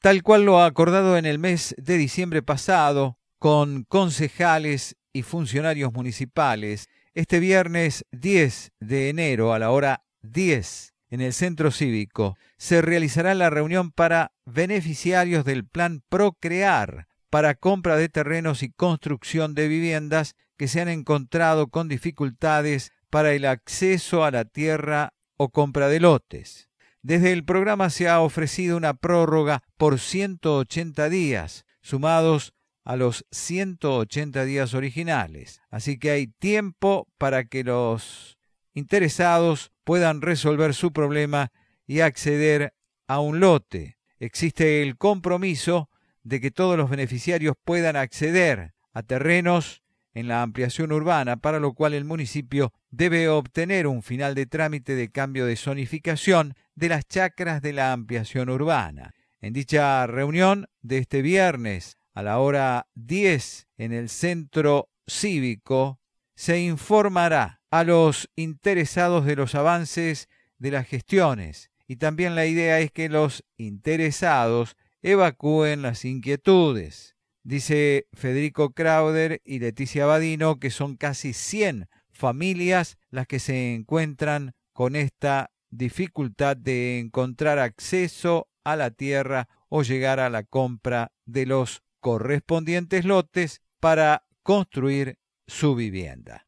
tal cual lo ha acordado en el mes de diciembre pasado con concejales y funcionarios municipales, este viernes 10 de enero a la hora 10 en el Centro Cívico se realizará la reunión para beneficiarios del plan Procrear para compra de terrenos y construcción de viviendas que se han encontrado con dificultades para el acceso a la tierra o compra de lotes. Desde el programa se ha ofrecido una prórroga por 180 días, sumados a los 180 días originales. Así que hay tiempo para que los interesados puedan resolver su problema y acceder a un lote. Existe el compromiso de que todos los beneficiarios puedan acceder a terrenos en la ampliación urbana, para lo cual el municipio debe obtener un final de trámite de cambio de zonificación de las chacras de la ampliación urbana. En dicha reunión de este viernes a la hora 10 en el centro cívico se informará a los interesados de los avances de las gestiones y también la idea es que los interesados evacúen las inquietudes. Dice Federico Crowder y Leticia Badino que son casi 100 familias las que se encuentran con esta dificultad de encontrar acceso a la tierra o llegar a la compra de los correspondientes lotes para construir su vivienda.